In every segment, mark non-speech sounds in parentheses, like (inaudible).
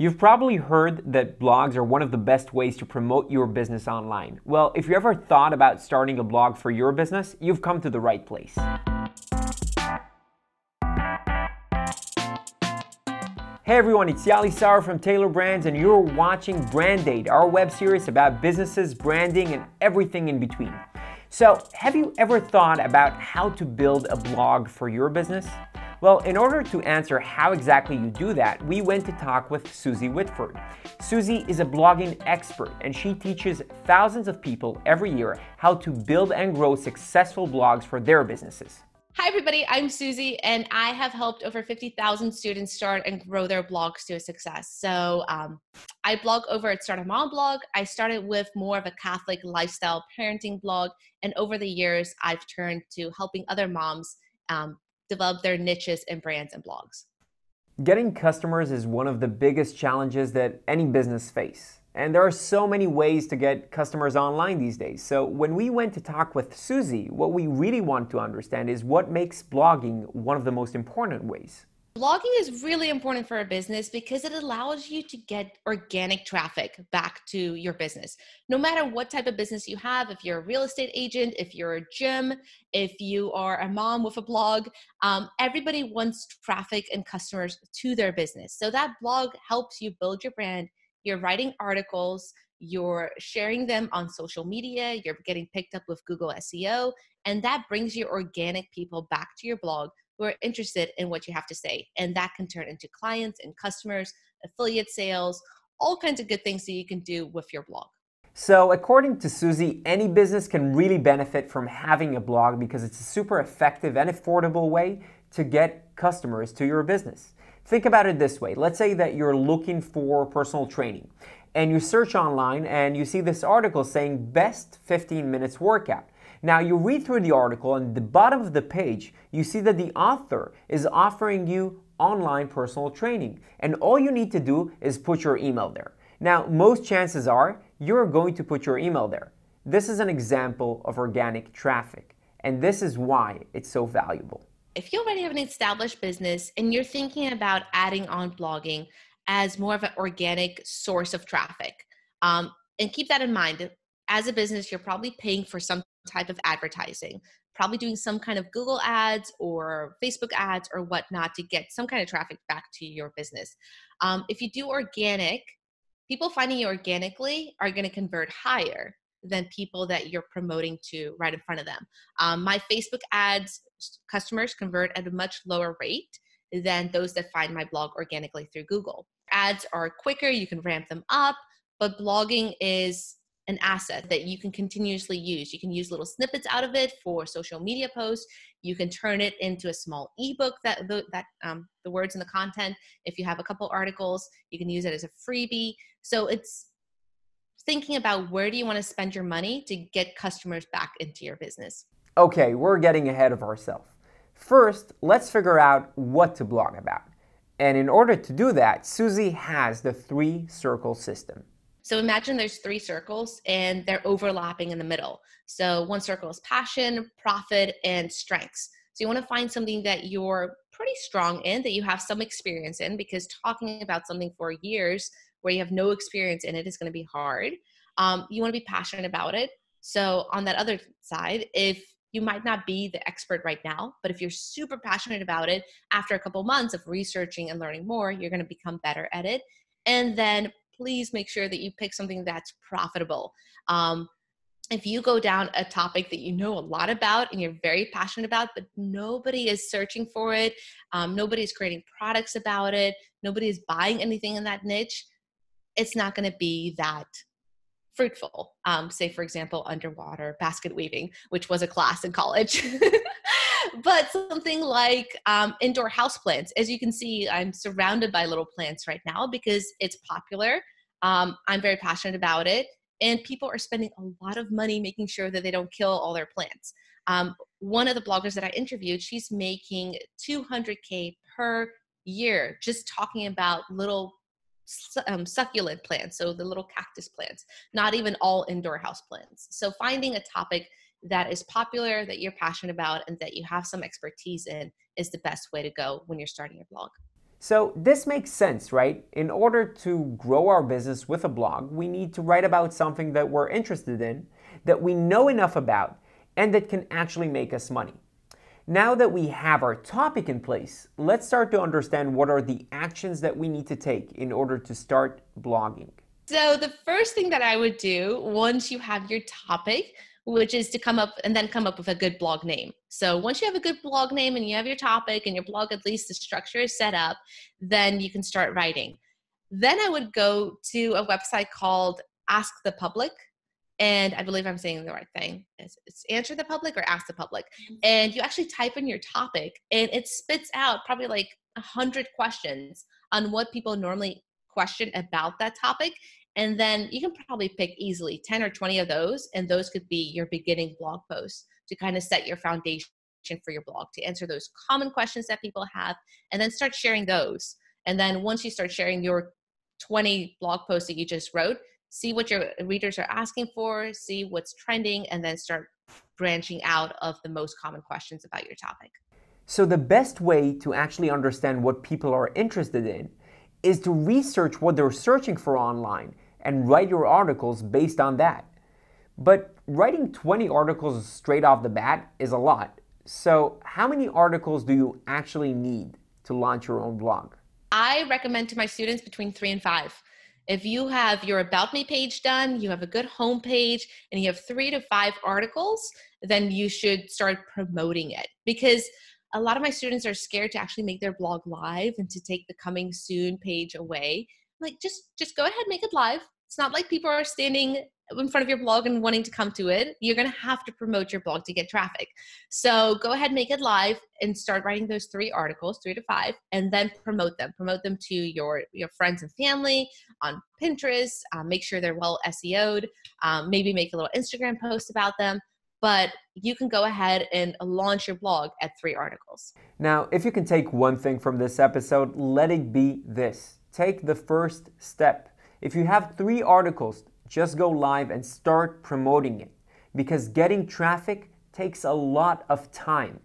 You've probably heard that blogs are one of the best ways to promote your business online. Well, if you ever thought about starting a blog for your business, you've come to the right place. Hey everyone, it's Yali Sauer from Taylor Brands and you're watching Brand Aid, our web series about businesses, branding, and everything in between. So, have you ever thought about how to build a blog for your business? Well, in order to answer how exactly you do that, we went to talk with Susie Whitford. Susie is a blogging expert and she teaches thousands of people every year how to build and grow successful blogs for their businesses. Hi, everybody. I'm Susie, and I have helped over 50,000 students start and grow their blogs to a success. So um, I blog over at Start a Mom blog. I started with more of a Catholic lifestyle parenting blog, and over the years, I've turned to helping other moms um, develop their niches and brands and blogs. Getting customers is one of the biggest challenges that any business face. And there are so many ways to get customers online these days. So when we went to talk with Susie, what we really want to understand is what makes blogging one of the most important ways blogging is really important for a business because it allows you to get organic traffic back to your business. No matter what type of business you have, if you're a real estate agent, if you're a gym, if you are a mom with a blog, um, everybody wants traffic and customers to their business. So that blog helps you build your brand. You're writing articles, you're sharing them on social media, you're getting picked up with Google SEO, and that brings your organic people back to your blog who are interested in what you have to say. And that can turn into clients and customers, affiliate sales, all kinds of good things that you can do with your blog. So, according to Susie, any business can really benefit from having a blog because it's a super effective and affordable way to get customers to your business. Think about it this way let's say that you're looking for personal training and you search online and you see this article saying best 15 minutes workout. Now, you read through the article, and the bottom of the page, you see that the author is offering you online personal training, and all you need to do is put your email there. Now, most chances are you're going to put your email there. This is an example of organic traffic, and this is why it's so valuable. If you already have an established business and you're thinking about adding on blogging as more of an organic source of traffic, um, and keep that in mind as a business, you're probably paying for some type of advertising, probably doing some kind of Google ads or Facebook ads or whatnot to get some kind of traffic back to your business. Um, if you do organic, people finding you organically are going to convert higher than people that you're promoting to right in front of them. Um, my Facebook ads customers convert at a much lower rate than those that find my blog organically through Google. Ads are quicker, you can ramp them up, but blogging is an asset that you can continuously use. You can use little snippets out of it for social media posts. You can turn it into a small ebook that the, that um, the words and the content. If you have a couple articles, you can use it as a freebie. So it's thinking about where do you want to spend your money to get customers back into your business. Okay, we're getting ahead of ourselves. First, let's figure out what to blog about. And in order to do that, Susie has the three circle system. So imagine there's three circles and they're overlapping in the middle. So one circle is passion, profit, and strengths. So you want to find something that you're pretty strong in, that you have some experience in, because talking about something for years where you have no experience in it is going to be hard. Um, you want to be passionate about it. So on that other side, if you might not be the expert right now, but if you're super passionate about it, after a couple months of researching and learning more, you're going to become better at it. And then please make sure that you pick something that's profitable. Um, if you go down a topic that you know a lot about and you're very passionate about, but nobody is searching for it, um, nobody is creating products about it, nobody is buying anything in that niche, it's not going to be that fruitful. Um, say, for example, underwater basket weaving, which was a class in college. (laughs) but something like um, indoor houseplants. As you can see, I'm surrounded by little plants right now because it's popular. Um, I'm very passionate about it. And people are spending a lot of money making sure that they don't kill all their plants. Um, one of the bloggers that I interviewed, she's making 200K per year just talking about little um, succulent plants, so the little cactus plants, not even all indoor house plants. So finding a topic that is popular, that you're passionate about, and that you have some expertise in is the best way to go when you're starting your blog. So, this makes sense, right? In order to grow our business with a blog, we need to write about something that we're interested in, that we know enough about, and that can actually make us money. Now that we have our topic in place, let's start to understand what are the actions that we need to take in order to start blogging. So, the first thing that I would do once you have your topic which is to come up and then come up with a good blog name. So once you have a good blog name and you have your topic and your blog, at least the structure is set up, then you can start writing. Then I would go to a website called Ask the Public. And I believe I'm saying the right thing. It's, it's answer the public or ask the public. Mm-hmm. And you actually type in your topic and it spits out probably like a hundred questions on what people normally question about that topic and then you can probably pick easily 10 or 20 of those, and those could be your beginning blog posts to kind of set your foundation for your blog to answer those common questions that people have, and then start sharing those. And then once you start sharing your 20 blog posts that you just wrote, see what your readers are asking for, see what's trending, and then start branching out of the most common questions about your topic. So, the best way to actually understand what people are interested in is to research what they're searching for online and write your articles based on that. But writing 20 articles straight off the bat is a lot. So, how many articles do you actually need to launch your own blog? I recommend to my students between three and five. If you have your About Me page done, you have a good homepage, and you have three to five articles, then you should start promoting it. Because a lot of my students are scared to actually make their blog live and to take the coming soon page away like just just go ahead make it live it's not like people are standing in front of your blog and wanting to come to it you're going to have to promote your blog to get traffic so go ahead make it live and start writing those three articles three to five and then promote them promote them to your your friends and family on pinterest um, make sure they're well seo'd um, maybe make a little instagram post about them but you can go ahead and launch your blog at three articles now if you can take one thing from this episode let it be this take the first step. If you have three articles, just go live and start promoting it because getting traffic takes a lot of time.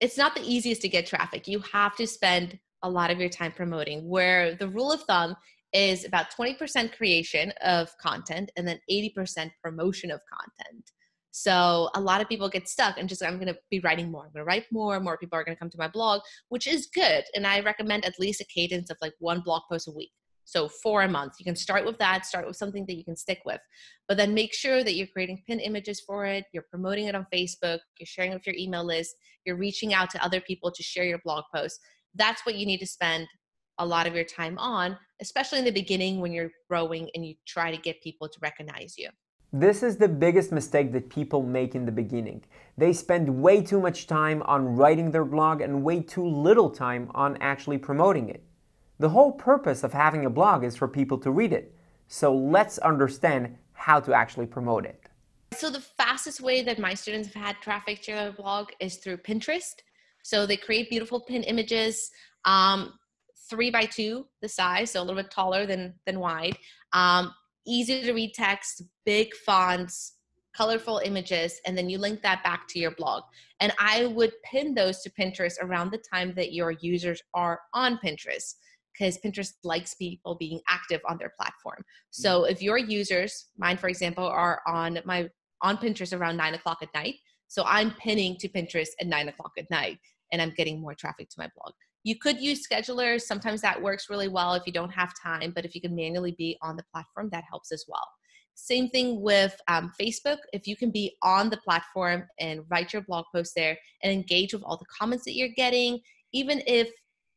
It's not the easiest to get traffic. You have to spend a lot of your time promoting, where the rule of thumb is about 20% creation of content and then 80% promotion of content. So a lot of people get stuck and just I'm going to be writing more. I'm going to write more. More people are going to come to my blog, which is good. And I recommend at least a cadence of like one blog post a week. So four a month. You can start with that, start with something that you can stick with. But then make sure that you're creating pin images for it, you're promoting it on Facebook, you're sharing it with your email list, you're reaching out to other people to share your blog posts. That's what you need to spend a lot of your time on, especially in the beginning when you're growing and you try to get people to recognize you. This is the biggest mistake that people make in the beginning. They spend way too much time on writing their blog and way too little time on actually promoting it. The whole purpose of having a blog is for people to read it. So let's understand how to actually promote it. So the fastest way that my students have had traffic to their blog is through Pinterest. So they create beautiful pin images, um, three by two the size, so a little bit taller than than wide. Um, easy to read text, big fonts, colorful images, and then you link that back to your blog. And I would pin those to Pinterest around the time that your users are on Pinterest because Pinterest likes people being active on their platform. So mm. if your users, mine for example, are on my on Pinterest around nine o'clock at night, so I'm pinning to Pinterest at nine o'clock at night and I'm getting more traffic to my blog. You could use schedulers. Sometimes that works really well if you don't have time, but if you can manually be on the platform, that helps as well. Same thing with um, Facebook. If you can be on the platform and write your blog post there and engage with all the comments that you're getting, even if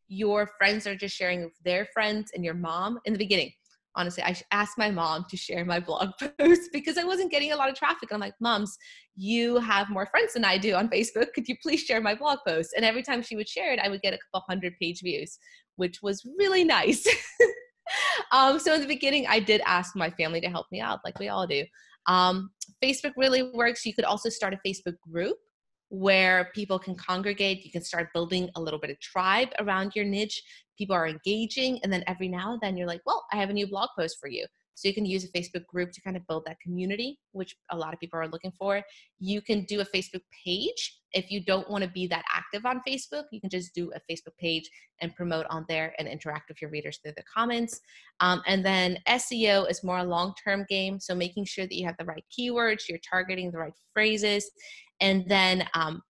your friends are just sharing with their friends and your mom in the beginning, honestly, I asked my mom to share my blog (laughs) post because I wasn't getting a lot of traffic. I'm like, moms, you have more friends than I do on Facebook. Could you please share my blog post? And every time she would share it, I would get a couple hundred page views, which was really nice. (laughs) um, so in the beginning, I did ask my family to help me out, like we all do. Um, Facebook really works. You could also start a Facebook group where people can congregate. You can start building a little bit of tribe around your niche people are engaging. And then every now and then you're like, well, I have a new blog post for you. So you can use a Facebook group to kind of build that community, which a lot of people are looking for. You can do a Facebook page. If you don't want to be that active on Facebook, you can just do a Facebook page and promote on there and interact with your readers through the comments. Um, and then SEO is more a long term game. So making sure that you have the right keywords, you're targeting the right phrases. And then um,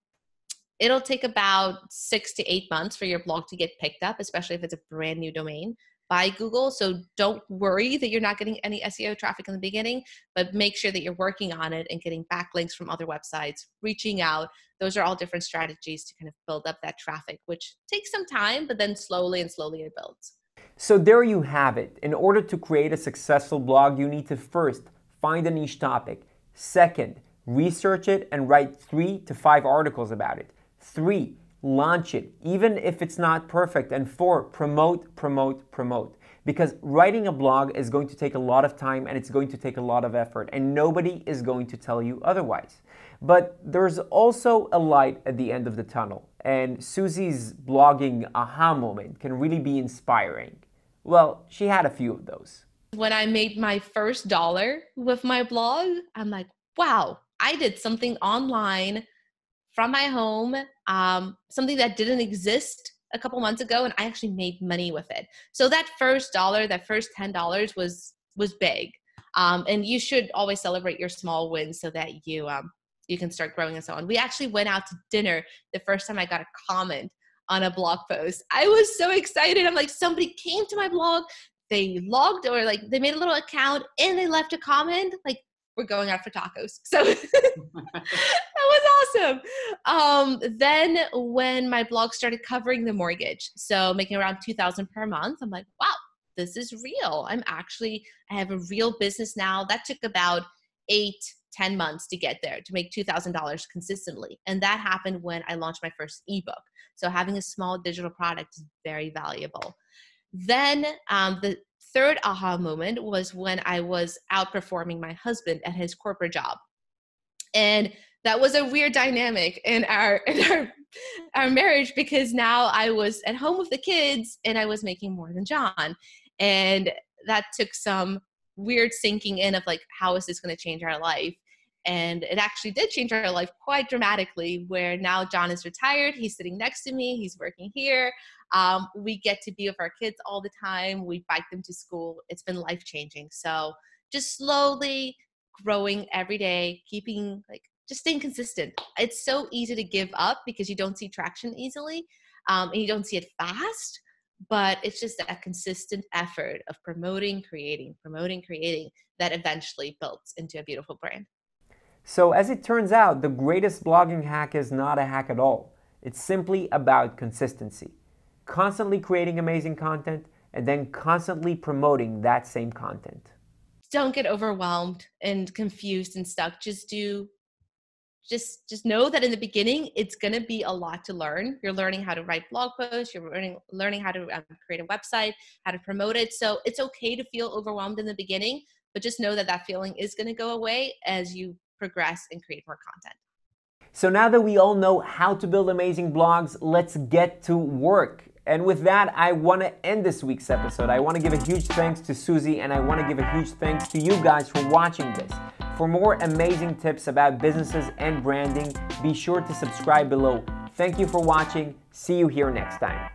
it'll take about six to eight months for your blog to get picked up, especially if it's a brand new domain by Google. So don't worry that you're not getting any SEO traffic in the beginning, but make sure that you're working on it and getting backlinks from other websites, reaching out. Those are all different strategies to kind of build up that traffic, which takes some time, but then slowly and slowly it builds. So there you have it. In order to create a successful blog, you need to first find a niche topic. Second, research it and write three to five articles about it. Three, launch it, even if it's not perfect. And four, promote, promote, promote. Because writing a blog is going to take a lot of time and it's going to take a lot of effort, and nobody is going to tell you otherwise. But there's also a light at the end of the tunnel, and Susie's blogging aha moment can really be inspiring. Well, she had a few of those. When I made my first dollar with my blog, I'm like, wow, I did something online from my home, um, something that didn't exist a couple months ago, and I actually made money with it. So that first dollar, that first ten dollars was was big, um, and you should always celebrate your small wins so that you um, you can start growing and so on. We actually went out to dinner the first time I got a comment on a blog post. I was so excited. I'm like, somebody came to my blog, they logged or like they made a little account and they left a comment like we're going out for tacos. So (laughs) that was awesome. Um, then when my blog started covering the mortgage, so making around 2000 per month, I'm like, wow, this is real. I'm actually, I have a real business now. That took about eight, ten months to get there to make $2,000 consistently. And that happened when I launched my first ebook. So having a small digital product is very valuable. Then um, the third aha moment was when I was outperforming my husband at his corporate job. And that was a weird dynamic in our (laughs) in our our marriage because now I was at home with the kids and I was making more than John. And that took some weird sinking in of like how is this going to change our life? And it actually did change our life quite dramatically where now John is retired, he's sitting next to me, he's working here. Um, we get to be with our kids all the time. We bike them to school. It's been life changing. So just slowly growing every day, keeping like just staying consistent. It's so easy to give up because you don't see traction easily um, and you don't see it fast, but it's just a consistent effort of promoting, creating, promoting, creating that eventually builds into a beautiful brand. So, as it turns out, the greatest blogging hack is not a hack at all. It's simply about consistency. Constantly creating amazing content and then constantly promoting that same content don't get overwhelmed and confused and stuck just do just just know that in the beginning it's going to be a lot to learn you're learning how to write blog posts you're learning learning how to um, create a website how to promote it so it's okay to feel overwhelmed in the beginning but just know that that feeling is going to go away as you progress and create more content so now that we all know how to build amazing blogs let's get to work and with that, I want to end this week's episode. I want to give a huge thanks to Susie and I want to give a huge thanks to you guys for watching this. For more amazing tips about businesses and branding, be sure to subscribe below. Thank you for watching. See you here next time.